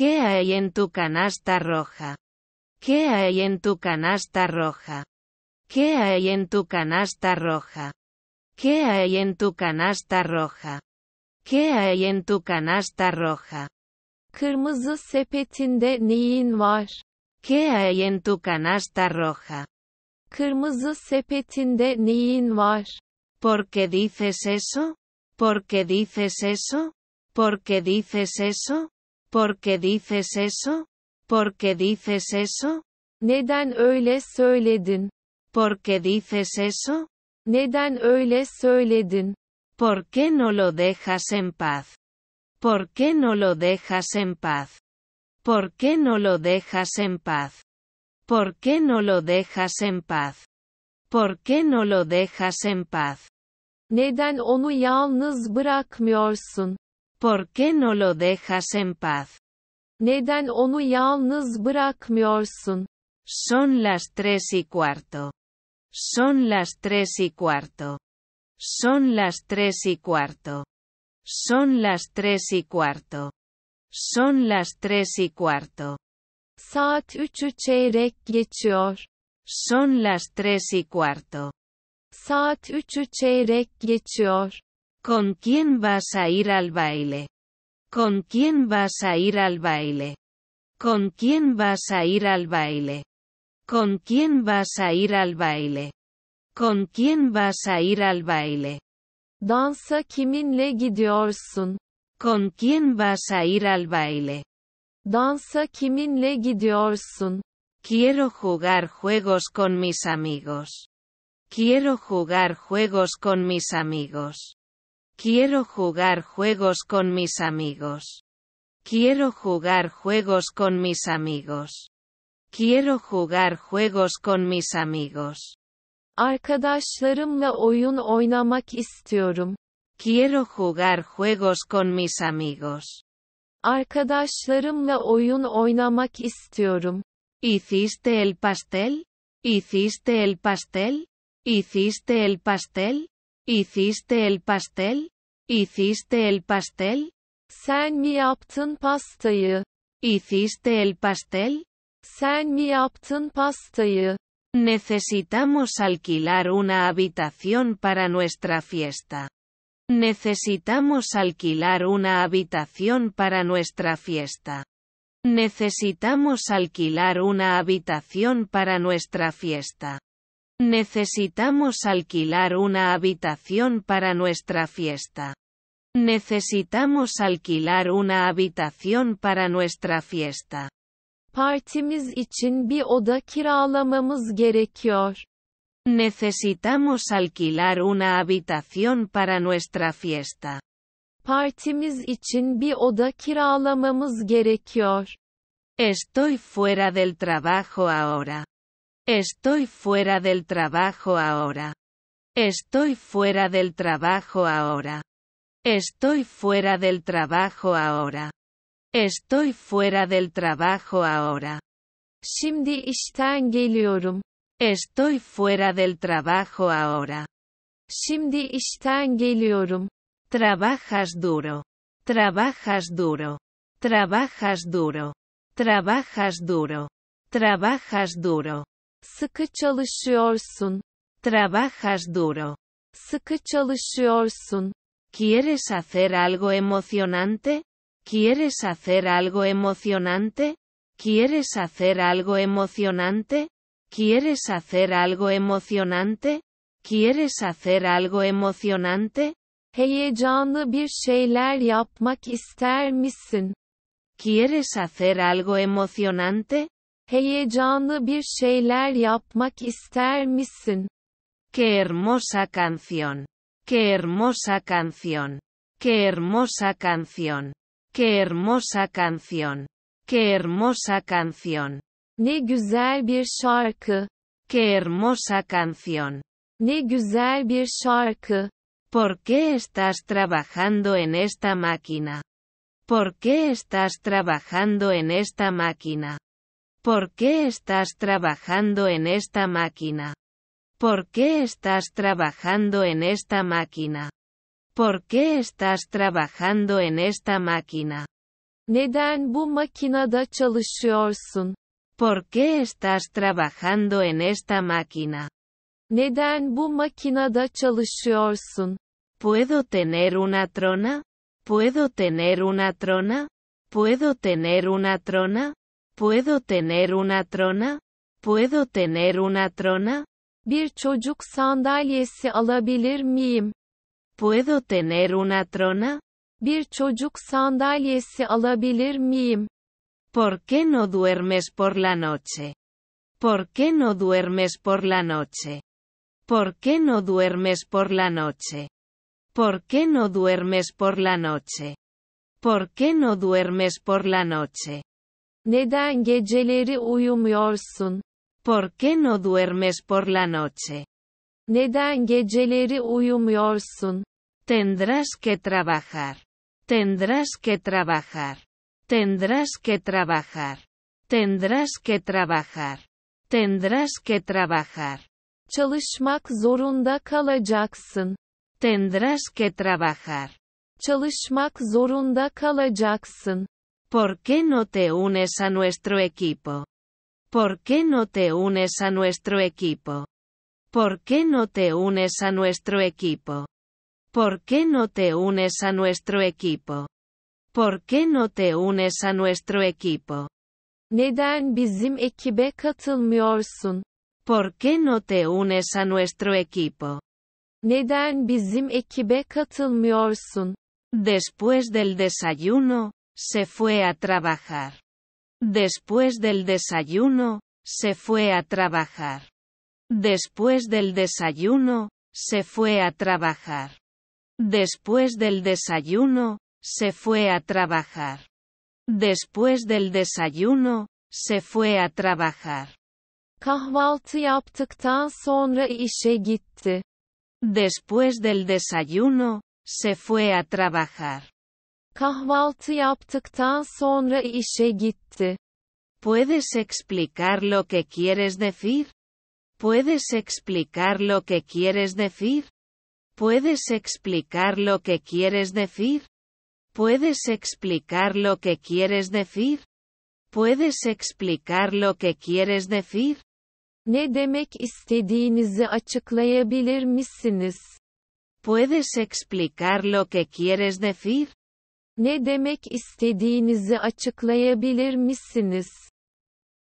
¿Qué hay en tu canasta roja? ¿Qué hay en tu canasta roja? ¿Qué hay en tu canasta roja? ¿Qué hay en tu canasta roja? ¿Qué hay en tu canasta roja? ¿Qué hay en tu canasta roja? ¿Por qué dices eso? ¿Por qué dices eso? ¿Por qué dices eso? ¿Por qué dices eso? ¿Por qué dices eso? Neden öyle söyledin? ¿Por qué dices eso? Neden öyle söyledin? ¿Por qué no lo dejas en paz? ¿Por qué no lo dejas en paz? ¿Por qué no lo dejas en paz? ¿Por qué no lo dejas en paz? ¿Por qué no lo dejas en paz? Neden onu yalnız ¿Por qué no lo dejas en paz? Neden onu yalnız bırakmıyorsun? Son las tres y cuarto. Son las tres y cuarto. Son las tres y cuarto. Son las tres y cuarto. Son las tres y cuarto. Saat çeyrek geçiyor. Son las tres y cuarto. Saat çeyrek geçiyor. ¿Con quién vas a ir al baile? ¿Con quién vas a ir al baile? ¿Con quién vas a ir al baile? ¿Con quién vas a ir al baile? ¿Con quién vas a ir al baile? Dansa kiminle gidiyorsun? ¿Con quién vas a ir al baile? Dansa kiminle gidiyorsun? Quiero jugar juegos con mis amigos. Quiero jugar juegos con mis amigos. Quiero jugar juegos con mis amigos. Quiero jugar juegos con mis amigos. Quiero jugar juegos con mis amigos. Arkadaşlarımla oyun oynamak Quiero jugar juegos con mis amigos. Arkadaşlarımla oyun oynamak ¿Hiciste el pastel? ¿Hiciste el pastel? ¿Hiciste el pastel? ¿Hiciste el pastel? ¿Hiciste el pastel? Sen mi ¿Hiciste el pastel? Sen mi yaptın pastayı? Necesitamos alquilar una habitación para nuestra fiesta. Necesitamos alquilar una habitación para nuestra fiesta. Necesitamos alquilar una habitación para nuestra fiesta. Necesitamos alquilar una habitación para nuestra fiesta. Necesitamos alquilar una habitación para nuestra fiesta. Partimiz için bir oda kiralamamız gerekiyor. Necesitamos alquilar una habitación para nuestra fiesta. Partimiz için bir oda kiralamamız gerekiyor. Estoy fuera del trabajo ahora. Estoy fuera del trabajo ahora. Estoy fuera del trabajo ahora. Estoy fuera del trabajo ahora. Estoy fuera del trabajo ahora. Şimdi işten geliyorum. Estoy fuera del trabajo ahora. Şimdi işten geliyorum. Trabajas duro. Trabajas duro. Trabajas duro. Trabajas duro. Trabajas duro. Sıkı çalışıyorsun. Trabajas duro. Sıkı çalışıyorsun. ¿Quieres hacer algo emocionante? ¿Quieres hacer algo emocionante? ¿Quieres hacer algo emocionante? ¿Quieres hacer algo emocionante? ¿Quieres hacer algo emocionante? Heyecanlı bir şeyler yapmak ister misin? ¿Quieres hacer algo emocionante? Heyecanlı bir şeyler yapmak ister misin? Qué hermosa canción. Qué hermosa canción. Qué hermosa canción. Qué hermosa canción. Qué hermosa canción. Ne güzel bir şarkı. Qué hermosa canción. Ne güzel bir şarkı. ¿Por qué estás trabajando en esta máquina? ¿Por qué estás trabajando en esta máquina? ¿Por qué estás trabajando en esta máquina? ¿Por qué estás trabajando en esta máquina? ¿Por qué estás trabajando en esta máquina? Neden bu makinada çalışıyorsun? ¿Por qué estás trabajando en esta máquina? Neden bu makinada çalışıyorsun? ¿Puedo tener una trona? ¿Puedo tener una trona? ¿Puedo tener una trona? ¿Puedo tener una trona? ¿Puedo tener una trona? Bir çocuk ¿Puedo tener una trona? Bir çocuk sandalyesi alabilir miyim? ¿Por qué no duermes por la noche? ¿Por qué no duermes por la noche? ¿Por qué no duermes por la noche? ¿Por qué no duermes por la noche? ¿Por qué no duermes por la noche? Neden geceleri uyumuyorsun? ¿Por qué no duermes por la noche? Neden geceleri uyumuyorsun? Tendrás que trabajar. Tendrás que trabajar. Tendrás que trabajar. Tendrás que trabajar. Tendrás que trabajar. Çalışmak zorunda kalacaksın. Tendrás que trabajar. Çalışmak zorunda kalacaksın. ¿Por qué no te unes a nuestro equipo? ¿Por qué no te unes a nuestro equipo? ¿Por qué no te unes a nuestro equipo? ¿Por qué no te unes a nuestro equipo? ¿Por qué no te unes a nuestro equipo? Neden bizim ekibe katılmıyorsun? ¿Por qué no te unes a nuestro equipo? Neden bizim ekibe katılmıyorsun? Después del desayuno, se fue a trabajar. Después del desayuno, se fue a trabajar. Después del desayuno, se fue a trabajar. Después del desayuno, se fue a trabajar. Después del desayuno, se fue a trabajar. Kahvaltı yaptıktan sonra işe gitti. Después del desayuno, se fue a trabajar. Kahvaltı yaptıktan sonra işe gitti. ¿Puedes explicar lo que quieres decir? ¿Puedes explicar lo que quieres decir? ¿Puedes explicar lo que quieres decir? ¿Puedes explicar lo que quieres decir? ¿Puedes explicar lo que quieres decir? Ne demek istediğinizi açıklayabilir misiniz? ¿Puedes explicar lo que quieres decir? Ne demek istediğinizi açıklayabilir misiniz?